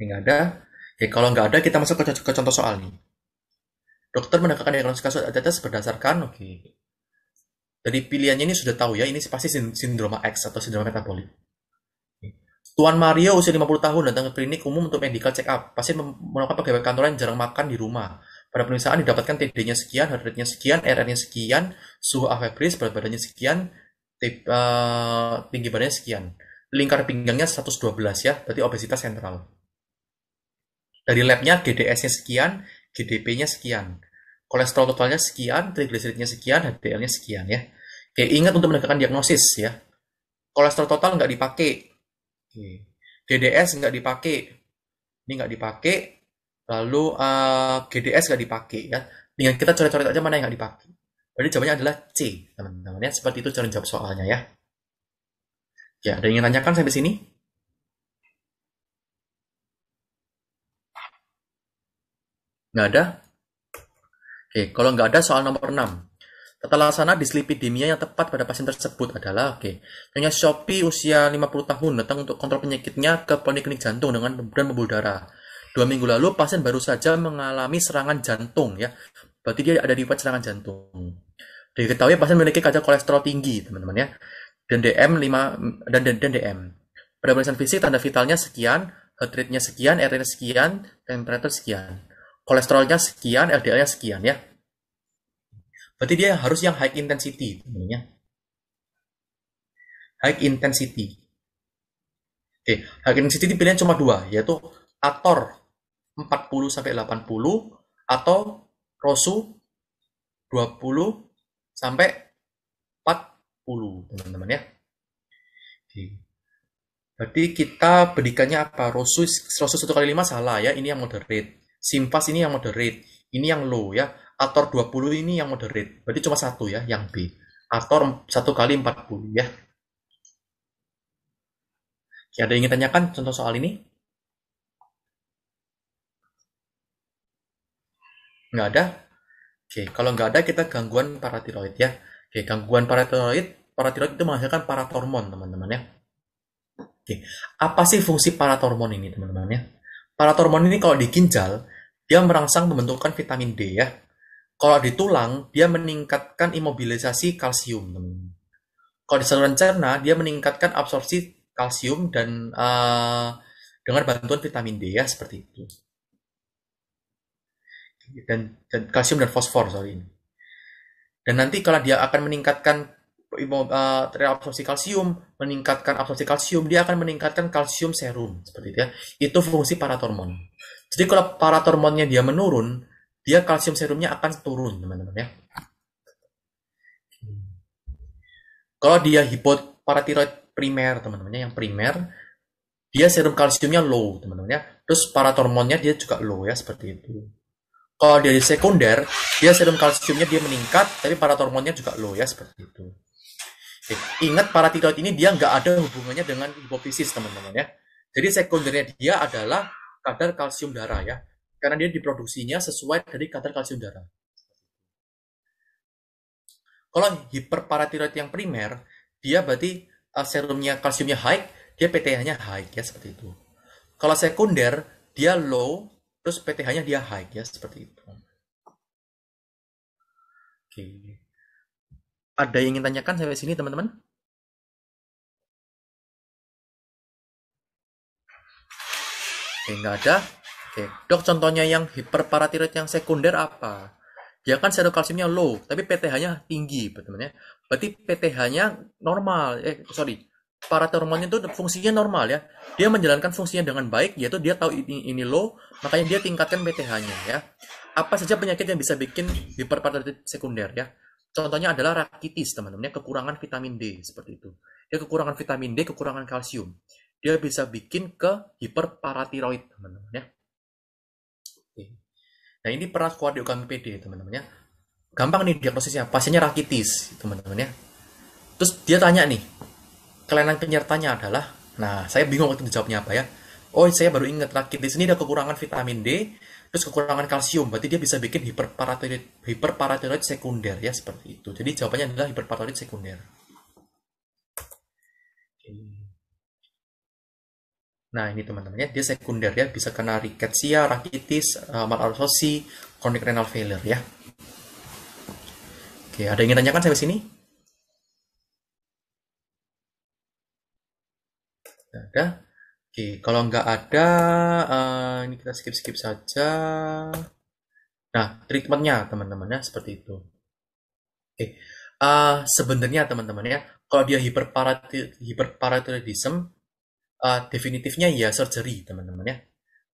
Yang ada, ya kalau nggak ada kita masuk ke, ke contoh soal nih. Dokter menegakkan diagnosis kasus atas berdasarkan, oke. Jadi pilihannya ini sudah tahu ya, ini pasti sind sindroma X atau sindroma metabolik. Tuan Mario usia 50 tahun datang ke klinik umum untuk medical check up. Pasien melakukan pegawai kantoran yang jarang makan di rumah. Pada pemeriksaan didapatkan TD-nya sekian, heart rate-nya sekian, RR-nya sekian, suhu afebris, berat badannya sekian, tip, uh, tinggi badannya sekian. Lingkar pinggangnya 112 ya, berarti obesitas sentral dari labnya GDS-nya sekian, GDP-nya sekian, kolesterol totalnya sekian, trigliseridnya sekian, HDL-nya sekian ya. Oke, ingat untuk menegakkan diagnosis ya. Kolesterol total nggak dipakai, Oke. GDS nggak dipakai, ini nggak dipakai, lalu uh, eh, GDS nggak dipakai ya. Dengan kita coret-coret aja mana yang nggak dipakai. Jadi jawabannya adalah C, teman-teman ya. Seperti itu cara jawab soalnya ya. Ya, ada yang ingin tanyakan sampai sini? Nggak ada? Oke, kalau nggak ada soal nomor 6. Tata laksana dislipidemia yang tepat pada pasien tersebut adalah oke. Okay, Nyonya Shopee usia 50 tahun datang untuk kontrol penyakitnya ke poliklinik jantung dengan pembukaan pembuluh darah. Dua minggu lalu pasien baru saja mengalami serangan jantung ya. Berarti dia ada riwayat serangan jantung. Diketahui pasien memiliki kadar kolesterol tinggi, teman-teman ya. Dan DM 5 dan, dan, dan DM. Pada pemeriksaan fisik tanda vitalnya sekian, heart rate-nya sekian, airnya sekian, temperatur sekian kolesterolnya sekian, LDL-nya sekian ya. Berarti dia harus yang high intensity namanya. High intensity. Oke, high intensity pilihan cuma dua, yaitu ator 40 sampai 80 atau rosu 20 sampai 40, teman-teman ya. Oke. Berarti kita berikannya apa? Rosu, rosu 1 kali 5 salah ya, ini yang moderate. Simpas ini yang moderate, ini yang low ya. Ator 20 ini yang moderate. Berarti cuma satu ya, yang B. Ator 1 kali 40 ya. Oke, ada yang ingin tanyakan contoh soal ini? Nggak ada? Oke, kalau nggak ada kita gangguan paratiroid ya. Oke, gangguan paratiroid, paratiroid itu menghasilkan paratormon teman-teman ya. Oke, apa sih fungsi paratormon ini teman-teman ya? Para hormon ini kalau di ginjal, dia merangsang pembentukan vitamin D ya. Kalau di tulang, dia meningkatkan imobilisasi kalsium. Kalau di saluran cerna, dia meningkatkan absorpsi kalsium dan uh, dengan bantuan vitamin D ya seperti itu. Dan, dan kalsium dan fosfor sorry ini. Dan nanti kalau dia akan meningkatkan Eh, terabsorpsi kalsium, meningkatkan absorpsi kalsium, dia akan meningkatkan kalsium serum seperti itu ya. Itu fungsi paratormon. Jadi kalau paratormonnya dia menurun, dia kalsium serumnya akan turun, teman-teman ya. Kalau dia hipoparatiroid primer, teman teman ya, yang primer, dia serum kalsiumnya low, teman-teman ya. Terus paratormonnya dia juga low ya, seperti itu kalau dia di sekunder, dia serum kalsiumnya dia meningkat, tapi paratormonnya juga low ya seperti itu. Ingat paratiroid ini dia nggak ada hubungannya dengan hipofisis teman-teman ya. Jadi sekundernya dia adalah kadar kalsium darah ya. Karena dia diproduksinya sesuai dari kadar kalsium darah. Kalau hiperparatiroid yang primer, dia berarti uh, serumnya kalsiumnya high, dia PTH-nya high ya seperti itu. Kalau sekunder, dia low, terus PTH-nya dia high ya seperti itu. Oke. Okay ada yang ingin tanyakan sampai sini teman-teman? Oke, nggak ada. Oke, dok contohnya yang hiperparatiroid yang sekunder apa? Dia ya kan kalsiumnya low, tapi PTH-nya tinggi, teman-teman ya. Berarti PTH-nya normal, eh sorry, paratormonnya itu fungsinya normal ya. Dia menjalankan fungsinya dengan baik, yaitu dia tahu ini, ini low, makanya dia tingkatkan PTH-nya ya. Apa saja penyakit yang bisa bikin hiperparatiroid sekunder ya? Contohnya adalah rakitis, teman-teman, kekurangan vitamin D seperti itu. Dia kekurangan vitamin D, kekurangan kalsium. Dia bisa bikin ke hiperparatiroid, teman-teman ya. Oke. Nah, ini peran kardiogram PD, teman-teman ya. Gampang nih diagnosisnya, pasiennya rakitis, teman-teman ya. Terus dia tanya nih, kelainan penyertanya adalah, nah saya bingung waktu itu jawabnya apa ya. Oh, saya baru ingat rakitis ini ada kekurangan vitamin D, terus kekurangan kalsium berarti dia bisa bikin hiperparatiroid hiperparatiroid sekunder ya seperti itu jadi jawabannya adalah hiperparatiroid sekunder Nah ini teman-temannya dia sekunder ya bisa kena riketsia, rakitis, uh, eh, malabsorpsi, chronic renal failure ya. Oke, ada yang ingin tanyakan saya di sini? Tidak ada. Oke, kalau nggak ada, uh, ini kita skip-skip saja. Nah, treatmentnya teman-teman ya seperti itu. Oke, uh, sebenarnya teman-teman ya, kalau dia hiperparati hiperparatiroidism, eh, definitifnya ya surgery teman-teman ya.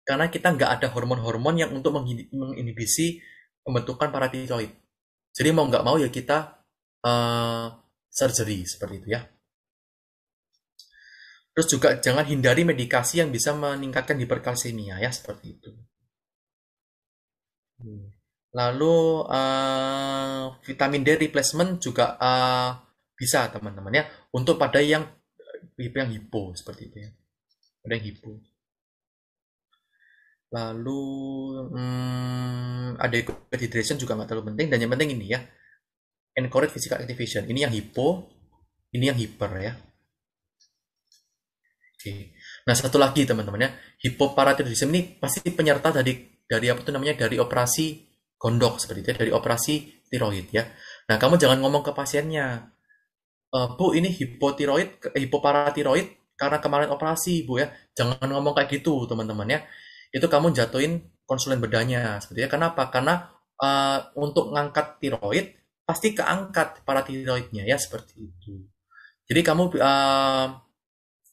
Karena kita nggak ada hormon-hormon yang untuk menginhibisi pembentukan paratiroid. Jadi mau nggak mau ya kita uh, surgery seperti itu ya. Terus juga jangan hindari medikasi yang bisa meningkatkan hiperkalsemia ya seperti itu. Hmm. Lalu uh, vitamin D replacement juga uh, bisa teman-teman ya untuk pada yang yang hipo seperti itu ya. Pada yang hipo. Lalu hmm, ada dehydration juga nggak terlalu penting dan yang penting ini ya encourage physical activation. Ini yang hipo, ini yang hiper ya. Nah satu lagi teman-teman ya, hipoparathyroidism ini pasti penyerta dari dari apa tuh namanya dari operasi gondok seperti itu ya, dari operasi tiroid ya. Nah kamu jangan ngomong ke pasiennya, e, bu ini hipotiroid, hipoparatiroid karena kemarin operasi bu ya, jangan ngomong kayak gitu teman-teman ya. Itu kamu jatuhin konsulen bedanya seperti itu. Ya. Kenapa? Karena uh, untuk ngangkat tiroid pasti keangkat paratiroidnya ya seperti itu. Jadi kamu uh,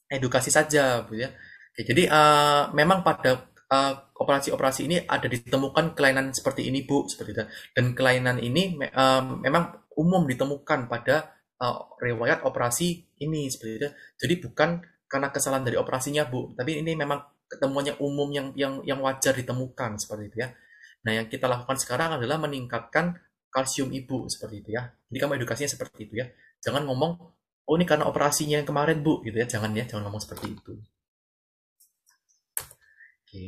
edukasi saja bu ya. Oke, jadi uh, memang pada eh, operasi-operasi uh, ini ada ditemukan kelainan seperti ini bu seperti itu dan kelainan ini me eh, memang umum ditemukan pada uh, riwayat operasi ini seperti itu. Jadi bukan karena kesalahan dari operasinya bu, tapi ini memang ketemuannya umum yang yang yang wajar ditemukan seperti itu ya. Nah, yang kita lakukan sekarang adalah meningkatkan kalsium ibu seperti itu ya. Jadi kamu edukasinya seperti itu ya. Jangan ngomong oh ini karena operasinya yang kemarin bu gitu ya jangan ya jangan ngomong seperti itu oke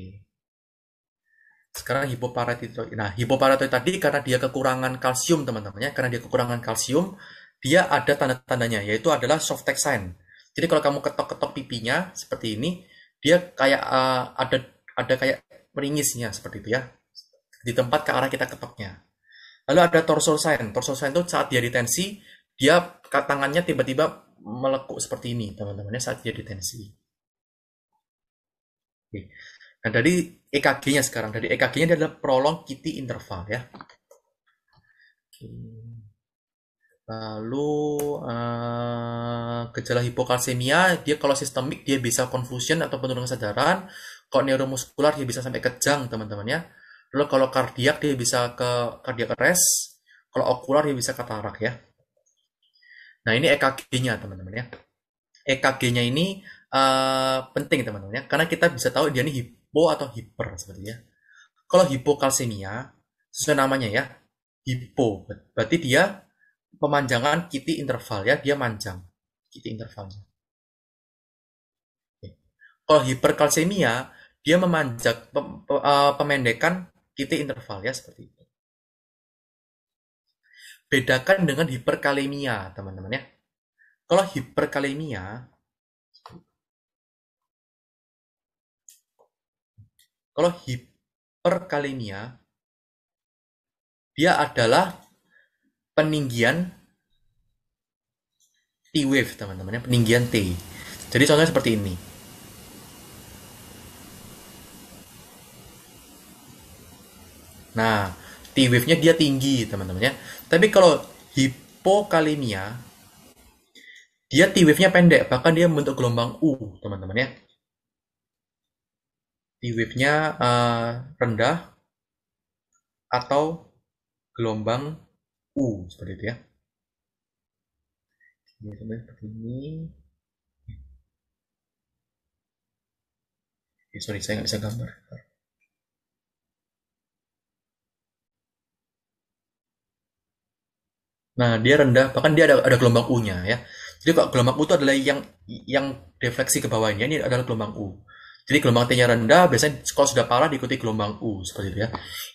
sekarang hipoparatidoid nah hipoparatidoid tadi karena dia kekurangan kalsium teman-temannya karena dia kekurangan kalsium dia ada tanda-tandanya yaitu adalah soft sign jadi kalau kamu ketok-ketok pipinya seperti ini dia kayak uh, ada ada kayak meringisnya seperti itu ya di tempat ke arah kita ketoknya lalu ada torsor sign torsor sign itu saat dia ditensi dia tangannya tiba-tiba melekuk seperti ini teman-temannya saat dia detensi. Oke. Nah dari EKG-nya sekarang, dari EKG-nya dia adalah prolong QT interval ya. Oke. Lalu uh, gejala hipokalsemia dia kalau sistemik dia bisa confusion atau penurunan kesadaran, kalau neuromuskular dia bisa sampai kejang teman-teman ya. Lalu kalau kardiak dia bisa ke cardiac arrest, kalau okular dia bisa katarak ya. Nah, ini EKG-nya, teman-teman ya. EKG-nya ini uh, penting, teman-teman ya, karena kita bisa tahu dia ini hipo atau hiper seperti ya Kalau hipokalsemia, sesuai namanya ya, hipo, berarti dia pemanjangan kitty interval ya, dia manjang kitty intervalnya. Oke. Kalau hiperkalsemia, dia memanjang pem, pem, pem, eh, pemendekan kitty interval ya seperti itu bedakan dengan hiperkalemia, teman-teman ya. Kalau hiperkalemia, kalau hiperkalemia, dia adalah peninggian T wave teman-teman ya, peninggian T. Jadi contohnya seperti ini. Nah, T wave-nya dia tinggi teman-teman ya. Tapi kalau hipokalemia, dia T wave-nya pendek, bahkan dia membentuk gelombang U, teman-teman ya. T wave-nya uh, eh, rendah atau gelombang U seperti itu ya. Ini seperti ini. Eh, sorry, saya nggak bisa gambar. Nah, dia rendah, bahkan dia ada, ada gelombang U-nya ya. Jadi kalau gelombang U itu adalah yang yang defleksi ke bawahnya, ini adalah gelombang U. Jadi gelombang T-nya rendah, biasanya kalau sudah parah diikuti gelombang U, seperti itu ya.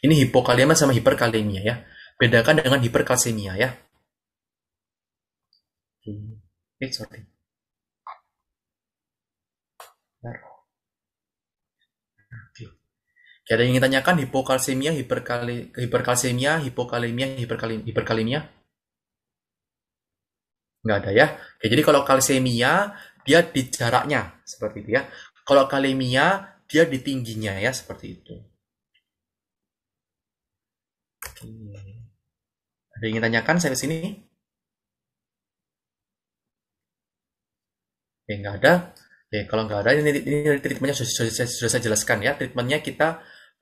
Ini hipokalemia sama hiperkalemia ya. Bedakan dengan hiperkalsemia ya. Eh, sorry. Oke, ada yang ingin tanyakan hipokalsemia, hiperkali, hiperkalsemia, hipokalemia, hiperkalemia, hiperkalemia? Nggak ada ya. Oke, jadi kalau kalsemia, dia di jaraknya, seperti itu ya. Kalau kalemia, dia di tingginya ya, seperti itu. Ada yang ingin tanyakan saya di sini? Oke, nggak ada. Oke, kalau nggak ada, ini, ini treatmentnya sudah, sudah, sudah saya jelaskan ya. Treatmentnya kita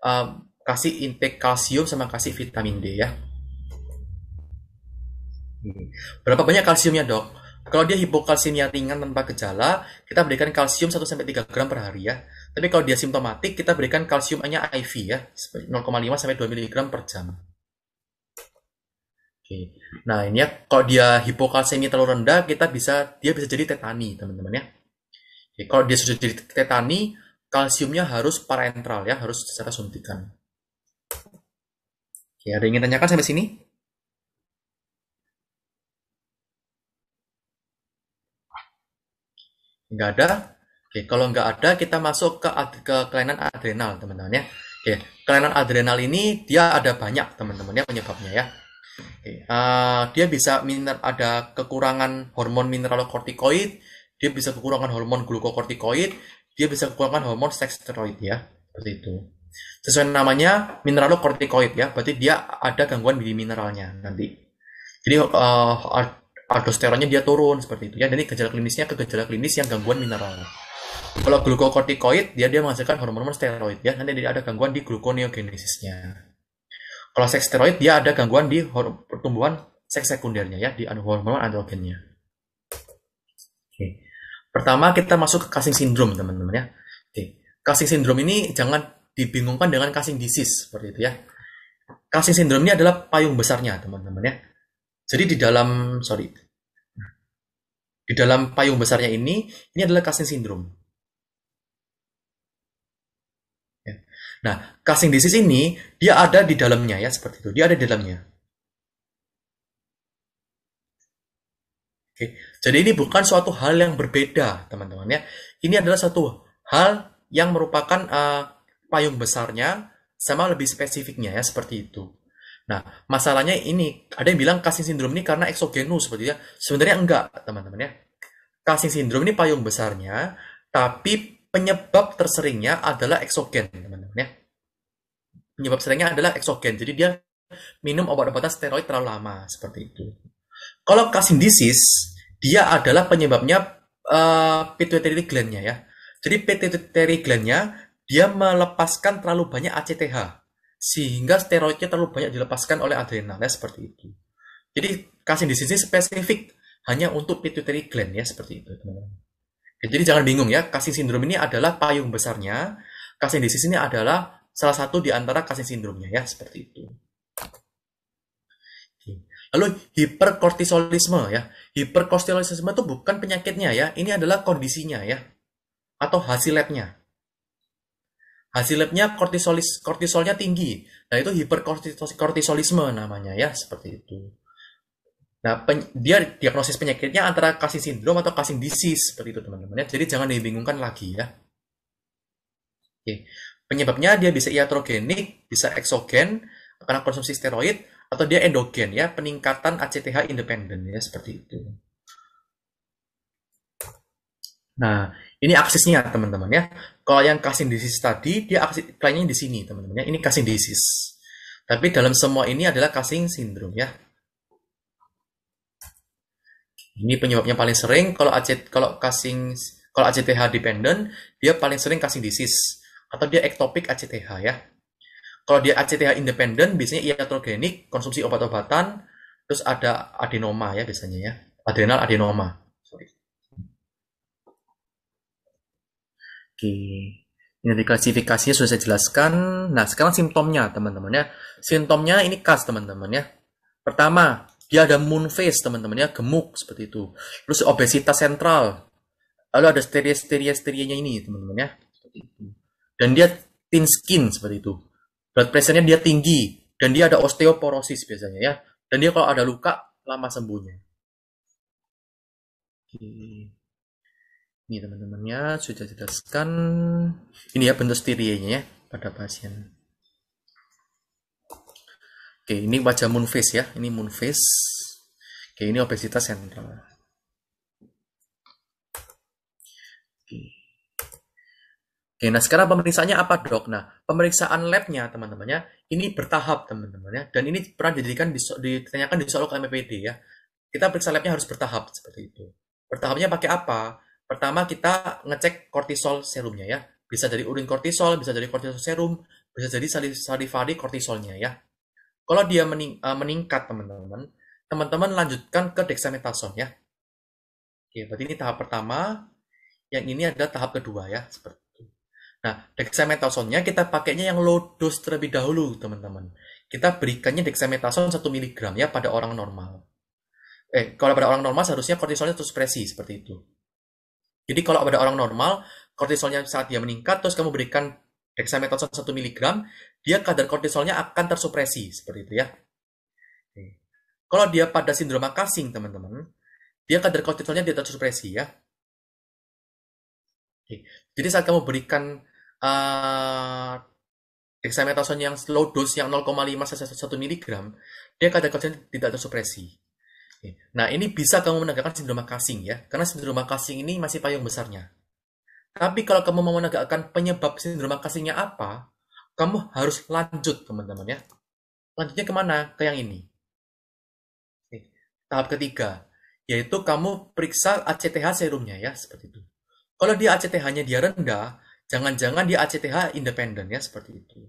um, kasih intake kalsium sama kasih vitamin D ya. Berapa banyak kalsiumnya dok? Kalau dia hipokalsiumnya ringan tanpa gejala, kita berikan kalsium 1-3 gram per hari ya. Tapi kalau dia simptomatik, kita berikan kalsium hanya IV ya, 0,5 sampai 2 mg per jam. Oke. Nah, ini ya kalau dia hipokalsiumnya terlalu rendah, kita bisa dia bisa jadi tetani, teman-teman ya. Oke, kalau dia sudah jadi tetani, kalsiumnya harus parenteral ya, harus secara suntikan. Oke, ada yang ingin tanyakan sampai sini? Nggak ada? Oke, kalau nggak ada kita masuk ke, ke kelainan adrenal, teman-teman ya. Oke, kelainan adrenal ini dia ada banyak, teman-teman ya penyebabnya ya. Oke, uh, dia bisa miner ada kekurangan hormon mineralokortikoid, dia bisa kekurangan hormon glukokortikoid, dia bisa kekurangan hormon steroid ya, seperti itu sesuai namanya mineralokortikoid ya berarti dia ada gangguan di mineralnya nanti jadi uh, aldosteronnya dia turun seperti itu ya jadi gejala klinisnya ke gejala klinis yang gangguan mineral kalau glukokortikoid dia dia menghasilkan hormon-hormon steroid ya nanti dia ada gangguan di gluconeogenesisnya kalau seks steroid dia ada gangguan di pertumbuhan seks sekundernya ya di anu, hormon androgennya oke pertama kita masuk ke Cushing syndrome teman-teman ya oke Cushing syndrome ini jangan dibingungkan dengan Cushing disease seperti itu ya Cushing syndrome ini adalah payung besarnya teman-teman ya jadi di dalam sorry di dalam payung besarnya ini, ini adalah casing syndrome. Ya. Nah, Cushing disease ini dia ada di dalamnya ya seperti itu. Dia ada di dalamnya. Oke. Jadi ini bukan suatu hal yang berbeda, teman-teman ya. Ini adalah satu hal yang merupakan uh, payung besarnya sama lebih spesifiknya ya seperti itu. Nah, masalahnya ini, ada yang bilang kasing sindrom ini karena eksogenus sepertinya. Sebenarnya enggak, teman-teman ya. Kasing sindrom ini payung besarnya, tapi penyebab terseringnya adalah eksogen, teman-teman ya. Penyebab seringnya adalah eksogen. Jadi dia minum obat-obatan steroid terlalu lama, seperti itu. Kalau kasing disease, dia adalah penyebabnya uh, pituitary gland ya. Jadi pituitary gland dia melepaskan terlalu banyak ACTH sehingga steroidnya terlalu banyak dilepaskan oleh ya seperti itu. Jadi kasih di sini spesifik hanya untuk pituitary gland ya seperti itu jadi jangan bingung ya, kasih sindrom ini adalah payung besarnya, kasih di sini adalah salah satu di antara kasih sindromnya ya seperti itu. Lalu hiperkortisolisme ya, hiperkortisolisme itu bukan penyakitnya ya, ini adalah kondisinya ya, atau hasil labnya hasil labnya kortisolis kortisolnya tinggi nah itu hiperkortisolisme namanya ya seperti itu nah pen, dia diagnosis penyakitnya antara kasih sindrom atau kasih disease seperti itu teman-teman ya jadi jangan dibingungkan lagi ya oke penyebabnya dia bisa iatrogenik bisa eksogen karena konsumsi steroid atau dia endogen ya peningkatan ACTH independen ya seperti itu nah ini aksesnya teman-teman ya. Kalau yang casing disease tadi dia aksis kliennya di sini teman-teman ya. Ini casing disease. Tapi dalam semua ini adalah kasing sindrom ya. Ini penyebabnya paling sering kalau acet kalau kasing kalau ACTH dependent dia paling sering casing disease atau dia ectopic ACTH ya. Kalau dia ACTH independen biasanya iatrogenik, konsumsi obat-obatan, terus ada adenoma ya biasanya ya, adrenal adenoma. Oke. ini klasifikasinya sudah saya jelaskan. Nah, sekarang simptomnya, teman-teman ya. Simptomnya ini khas, teman-teman ya. Pertama, dia ada moon face, teman-teman ya, gemuk seperti itu. Terus obesitas sentral. Lalu ada steria-steria-sterianya ini, teman-teman ya. Dan dia thin skin seperti itu. Blood pressure-nya dia tinggi dan dia ada osteoporosis biasanya ya. Dan dia kalau ada luka lama sembuhnya. Oke ini teman-temannya sudah jelaskan ini ya bentuk stirienya ya pada pasien oke ini wajah moon face ya ini moon face oke ini obesitas sentral oke. oke nah sekarang pemeriksaannya apa dok nah pemeriksaan labnya teman-temannya ini bertahap teman-temannya dan ini pernah dijadikan ditanyakan di soal KMPD ya kita periksa labnya harus bertahap seperti itu bertahapnya pakai apa Pertama kita ngecek kortisol serumnya ya. Bisa dari urin kortisol, bisa dari kortisol serum, bisa jadi salivari kortisolnya ya. Kalau dia mening eh, meningkat teman-teman, teman-teman lanjutkan ke dexamethasone ya. Oke, berarti ini tahap pertama. Yang ini ada tahap kedua ya, seperti itu. Nah, dexamethasone kita pakainya yang low dose terlebih dahulu, teman-teman. Kita berikannya dexamethasone 1 mg ya pada orang normal. Eh, kalau pada orang normal seharusnya kortisolnya terus presi, seperti itu. Jadi kalau pada orang normal, kortisolnya saat dia meningkat, terus kamu berikan dexamethasone 1 mg, dia kadar kortisolnya akan tersupresi, seperti itu ya. Kalau dia pada sindroma kasing, teman-teman, dia kadar kortisolnya dia tersupresi ya. Oke. Jadi saat kamu berikan uh, dexamethasone yang low dose yang 0,5 1 mg, dia kadar kortisolnya tidak tersupresi. Nah, ini bisa kamu menegakkan sindroma kasing ya, karena sindroma kasing ini masih payung besarnya. Tapi kalau kamu mau menegakkan penyebab sindroma kasingnya apa, kamu harus lanjut teman-teman ya. Lanjutnya kemana? Ke yang ini. Tahap ketiga, yaitu kamu periksa ACTH serumnya ya, seperti itu. Kalau dia ACTH-nya dia rendah, jangan-jangan dia ACTH independen ya, seperti itu.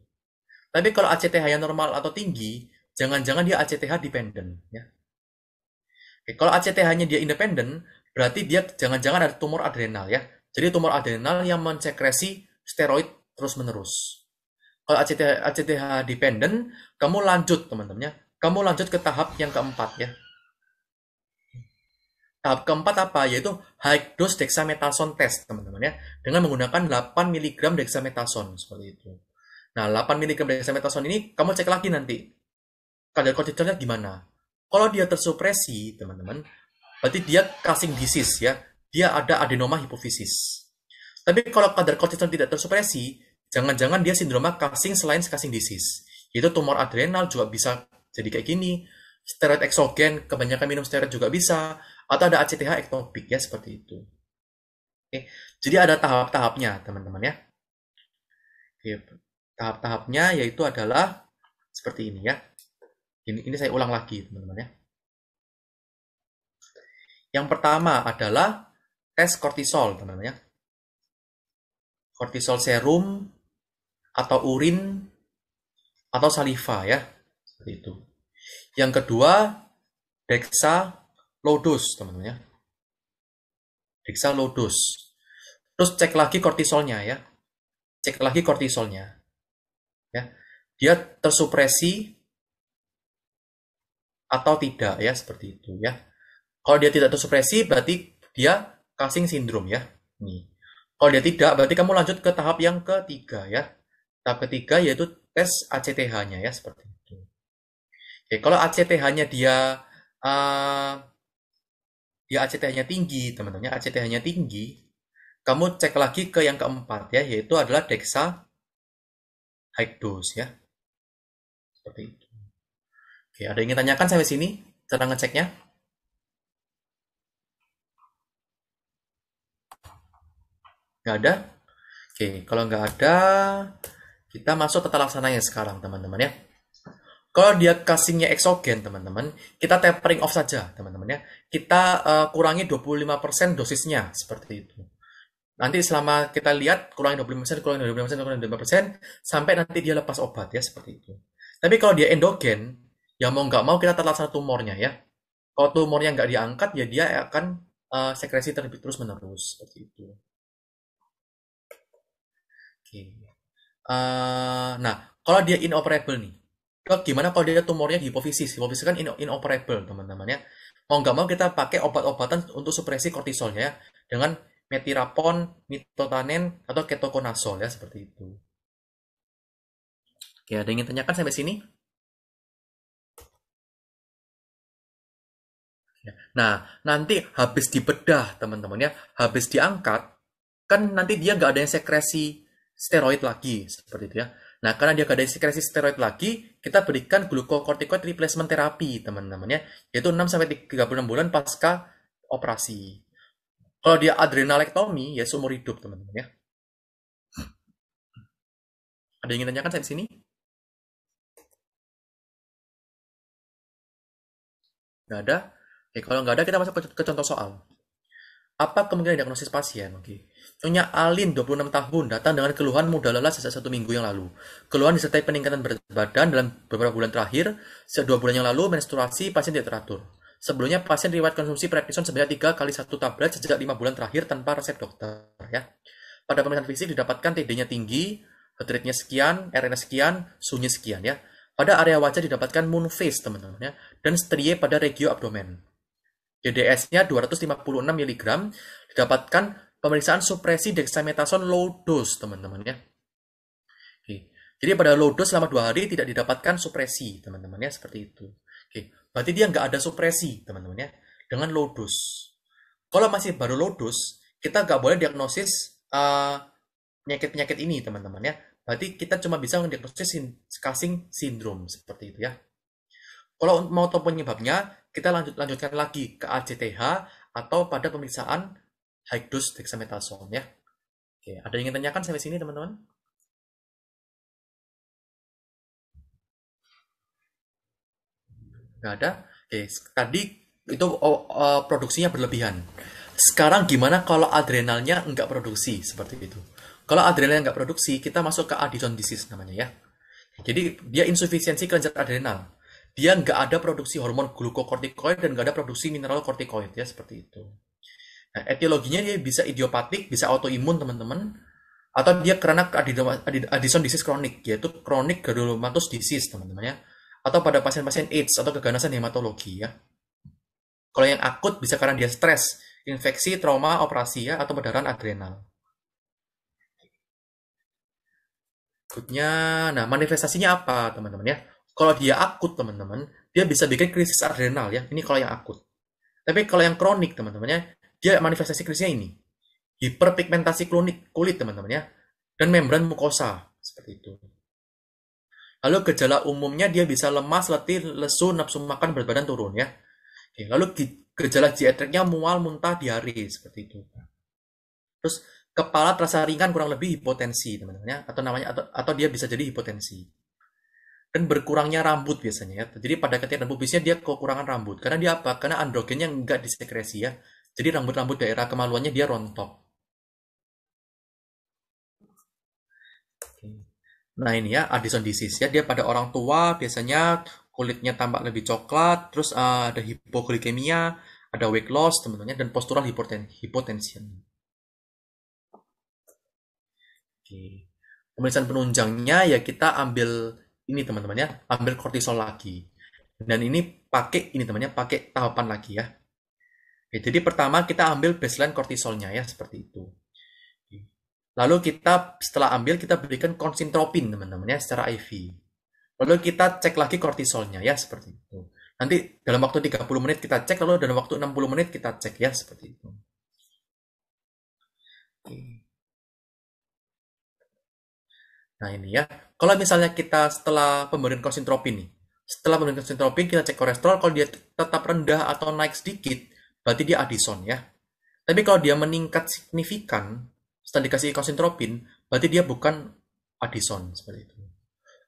Tapi kalau ACTH yang normal atau tinggi, jangan-jangan dia ACTH dependent ya. Kalau ACTH-nya dia independen, berarti dia jangan-jangan ada tumor adrenal ya. Jadi tumor adrenal yang mensekresi steroid terus-menerus. Kalau ACTH, ACTH dependen, kamu lanjut teman-teman ya. Kamu lanjut ke tahap yang keempat ya. Tahap keempat apa? Yaitu high dose dexamethasone test teman-teman ya. Dengan menggunakan 8 mg dexamethasone seperti itu. Nah, 8 mg dexamethasone ini kamu cek lagi nanti. Kadar kortisolnya gimana? Kalau dia tersupresi, teman-teman, berarti dia casing disease ya. Dia ada adenoma hipofisis. Tapi kalau kadar kortison tidak tersupresi, jangan-jangan dia sindroma casing selain casing disease. Itu tumor adrenal juga bisa jadi kayak gini. Steroid eksogen, kebanyakan minum steroid juga bisa. Atau ada ACTH ektopik ya, seperti itu. Oke. Jadi ada tahap-tahapnya, teman-teman ya. Tahap-tahapnya yaitu adalah seperti ini ya. Ini, ini saya ulang lagi, teman-teman ya. Yang pertama adalah tes kortisol, teman-teman ya. Kortisol serum atau urin atau saliva ya, seperti itu. Yang kedua, deksa low dose, teman-teman ya. Deksa low dose. Terus cek lagi kortisolnya ya. Cek lagi kortisolnya. Ya. Dia tersupresi atau tidak ya seperti itu ya. Kalau dia tidak tersupresi berarti dia casing sindrom ya. Nih. Kalau dia tidak berarti kamu lanjut ke tahap yang ketiga ya. Tahap ketiga yaitu tes ACTH-nya ya seperti itu. Oke, kalau ACTH-nya dia uh, dia ACTH-nya tinggi, teman-teman, ACTH-nya tinggi, kamu cek lagi ke yang keempat ya, yaitu adalah dexa high dose ya. Seperti itu. Oke, ada yang ingin tanyakan sampai sini? Cara ngeceknya? Nggak ada? Oke, kalau nggak ada, kita masuk ke laksananya sekarang, teman-teman ya. Kalau dia kasihnya eksogen, teman-teman, kita tapering off saja, teman-teman ya. Kita uh, kurangi 25% dosisnya, seperti itu. Nanti selama kita lihat kurangi 25%, kurangi 25%, kurangi 25%, sampai nanti dia lepas obat ya, seperti itu. Tapi kalau dia endogen, ya mau nggak mau kita terlaksana tumornya ya. Kalau tumornya nggak diangkat ya dia akan uh, sekresi terlebih terus menerus seperti itu. Oke. Uh, nah kalau dia inoperable nih, kalau gimana kalau dia tumornya hipofisis? Hipofisis kan inoperable teman-teman ya. Mau nggak mau kita pakai obat-obatan untuk supresi kortisolnya ya dengan metirapon, mitotanen atau ketokonasol ya seperti itu. Oke, ada yang ingin tanyakan sampai sini? Nah, nanti habis dibedah teman-teman ya, habis diangkat, kan nanti dia nggak ada yang sekresi steroid lagi, seperti itu ya. Nah, karena dia nggak ada sekresi steroid lagi, kita berikan glukokortikoid replacement therapy, teman-teman ya, yaitu 6-36 bulan pasca operasi. Kalau dia adrenalektomi, ya seumur hidup, teman-teman ya. Ada yang ingin tanyakan saya di sini? Nggak ada? Oke, kalau nggak ada kita masuk ke, contoh soal. Apa kemungkinan diagnosis pasien? Oke. Nyonya Alin, 26 tahun, datang dengan keluhan mudah lelah sejak satu minggu yang lalu. Keluhan disertai peningkatan berat badan dalam beberapa bulan terakhir. Sejak dua bulan yang lalu, menstruasi pasien tidak teratur. Sebelumnya, pasien riwayat konsumsi prednisone sebanyak tiga kali satu tablet sejak lima bulan terakhir tanpa resep dokter. Ya. Pada pemeriksaan fisik didapatkan TD-nya tinggi, heart sekian, RNA sekian, sunyi sekian ya. Pada area wajah didapatkan moon face teman-teman ya, dan strie pada regio abdomen jds nya 256 mg didapatkan pemeriksaan supresi dexamethasone low dose, teman-teman ya. Oke. Jadi pada low dose selama 2 hari tidak didapatkan supresi, teman-teman ya, seperti itu. Oke. Berarti dia nggak ada supresi, teman-teman ya, dengan low dose. Kalau masih baru low dose, kita nggak boleh diagnosis penyakit eh, penyakit-penyakit ini, teman-teman ya. Berarti kita cuma bisa mendiagnosis sin- sindrom seperti itu ya. Kalau mau tahu penyebabnya, kita lanjut lanjutkan lagi ke ACTH atau pada pemeriksaan high dose dexamethasone ya. Oke, ada yang ingin tanyakan sampai sini teman-teman? Gak ada? Oke, tadi itu produksinya berlebihan. Sekarang gimana kalau adrenalnya nggak produksi seperti itu? Kalau adrenalnya nggak produksi, kita masuk ke Addison disease namanya ya. Jadi dia insufisiensi kelenjar adrenal dia nggak ada produksi hormon glukokortikoid dan nggak ada produksi mineral kortikoid ya seperti itu. Nah, etiologinya dia bisa idiopatik, bisa autoimun teman-teman, atau dia karena Addison disease kronik, yaitu kronik granulomatous disease teman-teman ya, atau pada pasien-pasien AIDS atau keganasan hematologi ya. Kalau yang akut bisa karena dia stres, infeksi, trauma, operasi ya, atau pendarahan adrenal. Berikutnya, nah manifestasinya apa teman-teman ya? Kalau dia akut, teman-teman, dia bisa bikin krisis adrenal ya. Ini kalau yang akut. Tapi kalau yang kronik, teman-temannya, dia manifestasi krisisnya ini. Hiperpigmentasi kronik kulit, teman-teman ya. Dan membran mukosa, seperti itu. Lalu gejala umumnya dia bisa lemas, letih, lesu, nafsu makan, berat badan turun ya. lalu gejala geriatriknya mual, muntah, diare seperti itu. Terus kepala terasa ringan kurang lebih hipotensi teman-teman ya atau namanya atau, atau dia bisa jadi hipotensi dan berkurangnya rambut biasanya ya. Jadi pada ketika rambut biasanya dia kekurangan rambut. Karena dia apa? Karena androgennya nggak disekresi ya. Jadi rambut-rambut daerah kemaluannya dia rontok. Nah ini ya Addison disease ya. Dia pada orang tua biasanya kulitnya tampak lebih coklat, terus uh, ada hipoglikemia, ada weight loss teman-temannya dan postural hipoten hipotension. Oke. Pemeriksaan penunjangnya ya kita ambil ini teman-teman ya, ambil kortisol lagi. Dan ini pakai ini temannya pakai tahapan lagi ya. Oke, jadi pertama kita ambil baseline kortisolnya ya seperti itu. Lalu kita setelah ambil kita berikan konsintropin teman-teman ya secara IV. Lalu kita cek lagi kortisolnya ya seperti itu. Nanti dalam waktu 30 menit kita cek lalu dalam waktu 60 menit kita cek ya seperti itu. Nah ini ya. Kalau misalnya kita setelah pemberian konsentropin nih, setelah pemberian konsentropin kita cek kolesterol, kalau dia tetap rendah atau naik sedikit, berarti dia Addison ya. Tapi kalau dia meningkat signifikan setelah dikasih konsentropin, berarti dia bukan Addison seperti itu.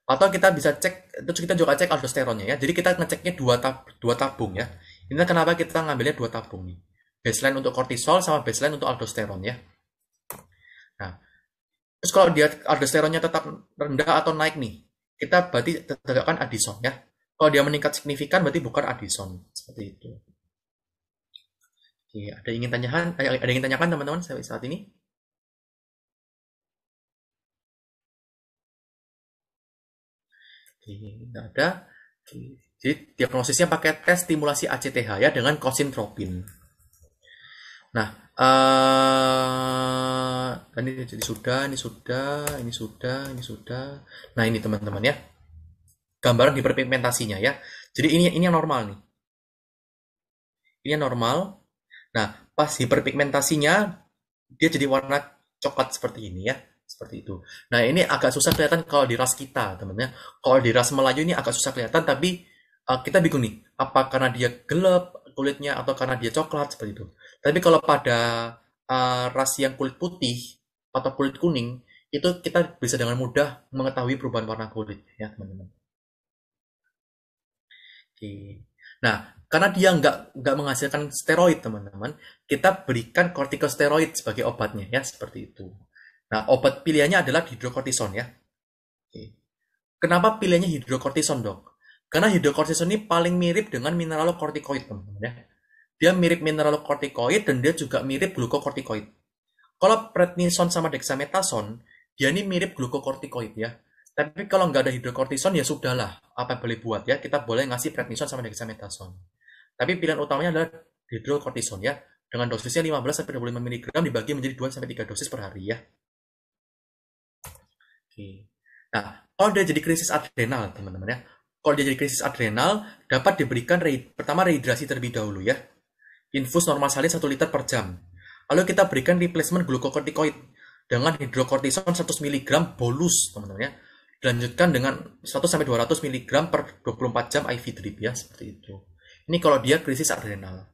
Atau kita bisa cek, terus kita juga cek aldosteronnya ya. Jadi kita ngeceknya dua, tab, dua tabung ya. Ini kenapa kita ngambilnya dua tabung nih. Baseline untuk kortisol sama baseline untuk aldosteron ya. Terus kalau dia aldosteronnya tetap rendah atau naik nih, kita berarti tegakkan Addison ya. Kalau dia meningkat signifikan berarti bukan Addison seperti itu. Oke, ada ingin tanyakan eh, ada yang ingin tanyakan teman-teman sampai saat ini? Oke, tidak ada. Oke. Jadi diagnosisnya pakai tes stimulasi ACTH ya dengan kosintropin. Nah, dan eh, ini jadi sudah ini sudah ini sudah ini sudah nah ini teman-teman ya gambaran hiperpigmentasinya ya jadi ini ini yang normal nih ini yang normal nah pas hiperpigmentasinya dia jadi warna coklat seperti ini ya seperti itu. Nah ini agak susah kelihatan kalau di ras kita teman-teman. Ya. Kalau di ras Melayu ini agak susah kelihatan tapi uh, kita bingung nih apa karena dia gelap kulitnya atau karena dia coklat seperti itu. Tapi kalau pada uh, ras yang kulit putih atau kulit kuning itu kita bisa dengan mudah mengetahui perubahan warna kulit ya teman-teman. Oke. Nah, karena dia nggak nggak menghasilkan steroid teman-teman, kita berikan kortikosteroid sebagai obatnya ya seperti itu. Nah, obat pilihannya adalah hidrokortison ya. Oke. Kenapa pilihannya hidrokortison dok? Karena hidrokortison ini paling mirip dengan mineralokortikoid, teman-teman ya. Dia mirip mineralokortikoid dan dia juga mirip glukokortikoid. Kalau prednison sama dexamethason, dia ini mirip glukokortikoid ya. Tapi kalau nggak ada hidrokortison ya sudahlah, apa yang boleh buat ya. Kita boleh ngasih prednison sama dexamethason. Tapi pilihan utamanya adalah hidrokortison ya, dengan dosisnya 15 sampai 25 mg dibagi menjadi 2 sampai 3 dosis per hari ya. Oke. Nah, kalau dia jadi krisis adrenal, teman-teman ya kalau dia jadi krisis adrenal, dapat diberikan re, pertama rehidrasi terlebih dahulu ya. Infus normal salin 1 liter per jam. Lalu kita berikan replacement glukokortikoid dengan hidrokortison 100 mg bolus, teman-teman ya. Dilanjutkan dengan 100 sampai 200 mg per 24 jam IV drip ya, seperti itu. Ini kalau dia krisis adrenal.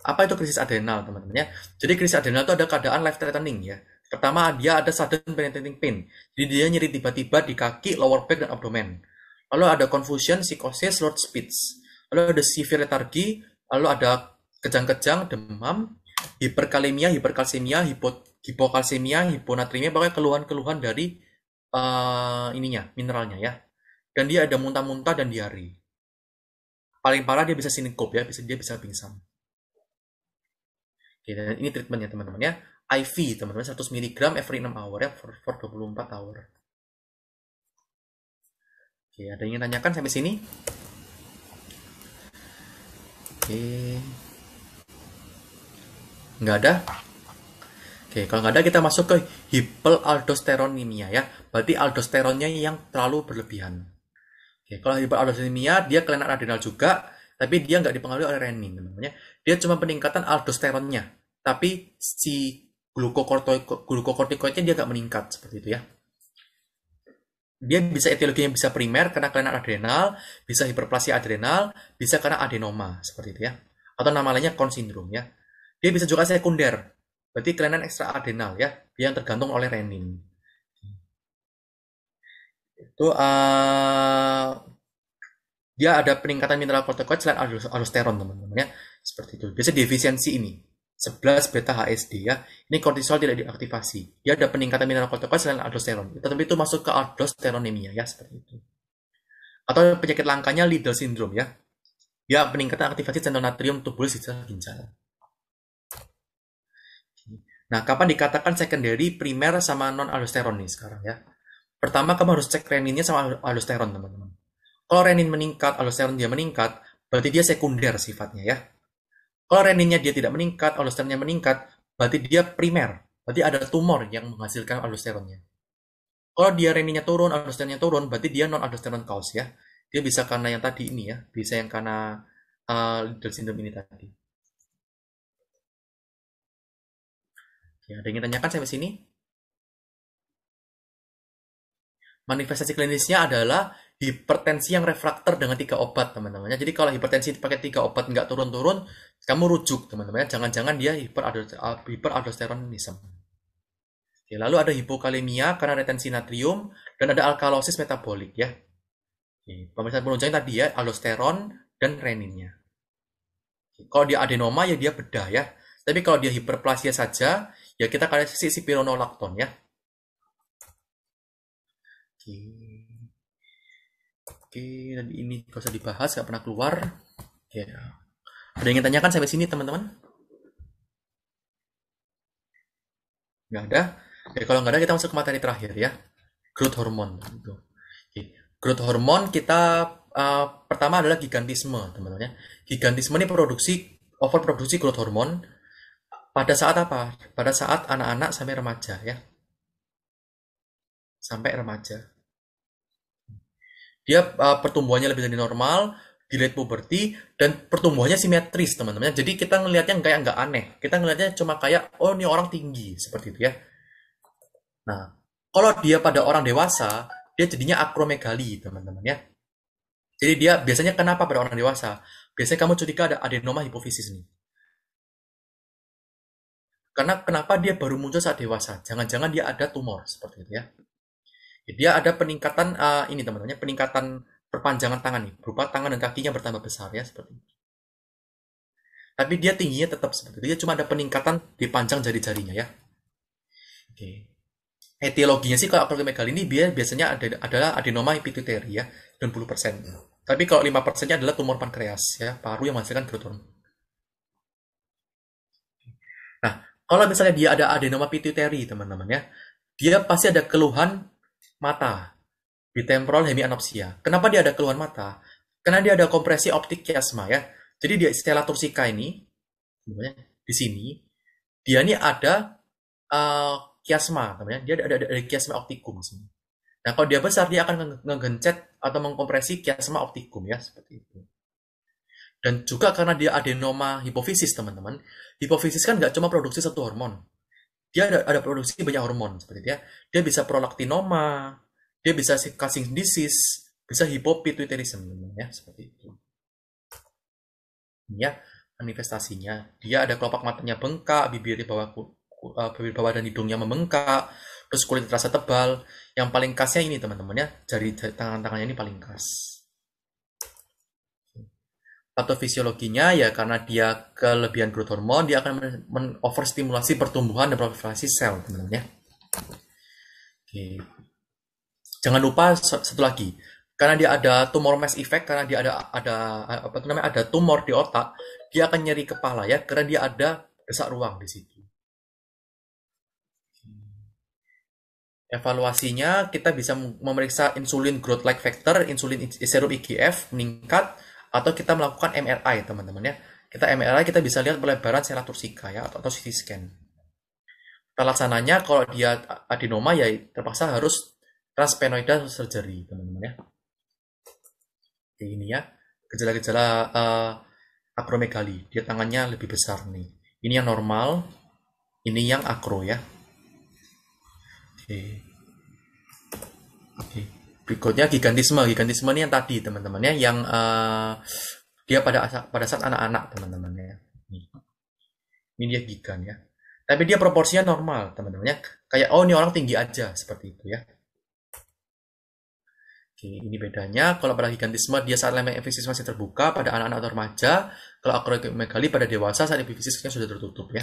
Apa itu krisis adrenal, teman-teman ya? Jadi krisis adrenal itu ada keadaan life threatening ya Pertama, dia ada sudden penetrating pain. Jadi dia nyeri tiba-tiba di kaki, lower back, dan abdomen. Lalu ada confusion, psikosis, lord speech. Lalu ada severe lethargy, lalu ada kejang-kejang, demam, hiperkalemia, hiperkalsemia, hipo, hipokalsemia, hiponatremia, pakai keluhan-keluhan dari uh, ininya, mineralnya ya. Dan dia ada muntah-muntah dan diare. Paling parah dia bisa sinikop ya, bisa dia bisa pingsan. Oke, dan ini treatmentnya teman-teman ya. IV teman-teman 100 mg every 6 hour ya for, for 24 hour oke ada yang ingin tanyakan sampai sini oke nggak ada oke kalau nggak ada kita masuk ke hiperaldosteronemia ya berarti aldosteronnya yang terlalu berlebihan oke kalau hiperaldosteronemia dia kelainan adrenal juga tapi dia nggak dipengaruhi oleh renin teman-teman ya. dia cuma peningkatan aldosteronnya tapi si glukokortikoidnya dia agak meningkat seperti itu ya. Dia bisa etiologi yang bisa primer karena kelainan adrenal, bisa hiperplasia adrenal, bisa karena adenoma seperti itu ya. Atau nama lainnya Cone syndrome ya. Dia bisa juga sekunder, berarti kelainan ekstra adrenal ya, yang tergantung oleh renin. Itu uh, dia ada peningkatan mineral kortikoid selain aldosteron teman-teman ya. Seperti itu. Biasanya defisiensi ini 11 beta HSD ya. Ini kortisol tidak diaktifasi. Dia ada peningkatan mineral kortikoid selain aldosteron. Tetapi itu masuk ke aldosteronemia ya seperti itu. Atau penyakit langkanya Liddle syndrome ya. Dia peningkatan aktivasi channel natrium tubulus di ginjal. Nah, kapan dikatakan secondary, primer sama non aldosteron nih sekarang ya. Pertama kamu harus cek reninnya sama aldosteron teman-teman. Kalau renin meningkat, aldosteron dia meningkat, berarti dia sekunder sifatnya ya kalau reninnya dia tidak meningkat, aldosteronnya meningkat, berarti dia primer. Berarti ada tumor yang menghasilkan aldosteronnya. Kalau dia reninnya turun, aldosteronnya turun, berarti dia non aldosteron cause ya. Dia bisa karena yang tadi ini ya, bisa yang karena uh, eh, Liddle syndrome ini tadi. Oke, ada yang ditanyakan sampai sini? Manifestasi klinisnya adalah hipertensi yang refrakter dengan tiga obat teman-temannya. Jadi kalau hipertensi pakai tiga obat nggak turun-turun, kamu rujuk teman-teman Jangan-jangan dia hiperaldosteronism Ya, lalu ada hipokalemia karena retensi natrium dan ada alkalosis metabolik ya. Pemeriksaan penunjang tadi ya, aldosteron dan reninnya. Kalau dia adenoma ya dia beda ya. Tapi kalau dia hiperplasia saja, ya kita kasih spironolakton ya. Oke. Oke, ini gak usah dibahas, nggak pernah keluar. Ya. Ada yang tanyakan sampai sini teman-teman? Nggak ada? Oke, kalau nggak ada kita masuk ke materi terakhir ya. Growth hormone. Gitu. Oke. Growth hormone kita uh, pertama adalah gigantisme teman-teman ya. Gigantisme ini produksi overproduksi growth hormone pada saat apa? Pada saat anak-anak sampai remaja ya. Sampai remaja. Dia uh, pertumbuhannya lebih dari normal, delayed puberty dan pertumbuhannya simetris teman-teman jadi kita ngelihatnya kayak nggak aneh kita ngelihatnya cuma kayak oh ini orang tinggi seperti itu ya nah kalau dia pada orang dewasa dia jadinya akromegali teman-teman ya jadi dia biasanya kenapa pada orang dewasa biasanya kamu curiga ada adenoma hipofisis nih karena kenapa dia baru muncul saat dewasa jangan-jangan dia ada tumor seperti itu ya dia ada peningkatan uh, ini teman teman ya, peningkatan perpanjangan tangan nih, berupa tangan dan kakinya bertambah besar ya seperti ini. Tapi dia tingginya tetap seperti itu, dia cuma ada peningkatan di panjang jari-jarinya ya. Oke. Etiologinya sih kalau acromegaly ini biasanya ada, adalah adenoma pituitary ya, 60%. Tapi kalau 5%-nya adalah tumor pankreas ya, paru yang menghasilkan growth hormone. Nah, kalau misalnya dia ada adenoma pituitary, teman-teman ya, dia pasti ada keluhan mata bitemporal hemianopsia. Kenapa dia ada keluhan mata? Karena dia ada kompresi optik kiasma ya. Jadi di stela tursika ini, di sini, dia ini ada uh, kiasma namanya. Dia ada, ada, ada kiasma optikum sini. Nah, kalau dia besar, dia akan menggencet atau mengkompresi kiasma optikum ya, seperti itu. Dan juga karena dia adenoma hipofisis, teman-teman. Hipofisis kan nggak cuma produksi satu hormon. Dia ada, ada produksi banyak hormon, seperti itu ya. Dia bisa prolaktinoma, dia bisa kasih disease, bisa hipopituitarism ya seperti itu. Iya, ya manifestasinya. Dia ada kelopak matanya bengkak, bibir bawah eh, bibir bawah dan hidungnya membengkak, terus kulit terasa tebal. Yang paling khasnya ini teman-teman ya, jari, tangan-tangannya ini paling khas Atau fisiologinya ya karena dia kelebihan growth hormone dia akan men overstimulasi pertumbuhan dan proliferasi sel teman-teman ya. Oke jangan lupa satu lagi karena dia ada tumor mass effect karena dia ada ada apa namanya ada tumor di otak dia akan nyeri kepala ya karena dia ada desak ruang di situ evaluasinya kita bisa memeriksa insulin growth like factor insulin serum IGF meningkat atau kita melakukan MRI teman-teman ya kita MRI kita bisa lihat pelebaran sel tursika ya atau, atau CT scan pelaksananya kalau dia adenoma ya terpaksa harus transpenoida surgery, teman-teman ya. Oke, ini ya. Gejala-gejala uh, eh, akromegali. Dia tangannya lebih besar nih. Ini yang normal, ini yang akro ya. Oke. Oke. Berikutnya gigantisme. Gigantisme ini yang tadi, teman-teman ya, yang uh, dia pada pada saat anak-anak, teman-teman ya. Ini. ini dia gigan ya. Tapi dia proporsinya normal, teman-teman ya. Kayak oh ini orang tinggi aja seperti itu ya ini bedanya. Kalau pada gigantisme, dia saat lempeng epifisis masih terbuka pada anak-anak atau remaja. Kalau akromegali pada dewasa saat emfisisnya sudah tertutup ya.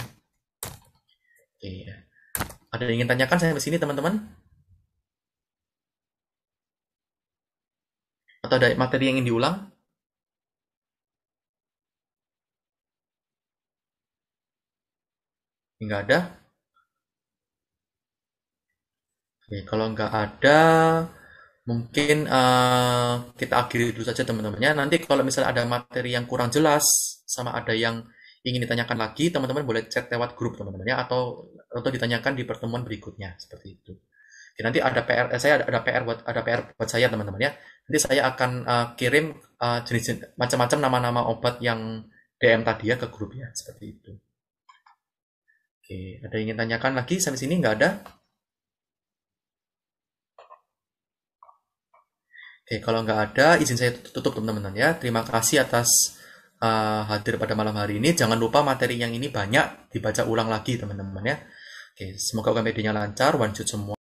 Oke, ada yang ingin tanyakan saya di sini teman-teman? Atau ada materi yang ingin diulang? Enggak ada. Oke, kalau nggak ada, Mungkin uh, kita akhiri dulu saja teman-temannya. Nanti kalau misalnya ada materi yang kurang jelas sama ada yang ingin ditanyakan lagi, teman-teman boleh chat lewat grup teman-temannya atau atau ditanyakan di pertemuan berikutnya seperti itu. Jadi nanti ada PR eh, saya ada, ada PR buat ada PR buat saya teman temannya Nanti saya akan uh, kirim uh, jenis, macam-macam nama-nama obat yang DM tadi ya ke grupnya seperti itu. Oke, ada yang ingin tanyakan lagi sampai sini nggak ada? Oke, kalau nggak ada, izin saya tutup teman-teman ya. Terima kasih atas uh, hadir pada malam hari ini. Jangan lupa materi yang ini banyak dibaca ulang lagi teman-teman ya. Oke, semoga ukmpd lancar, wanjut semua.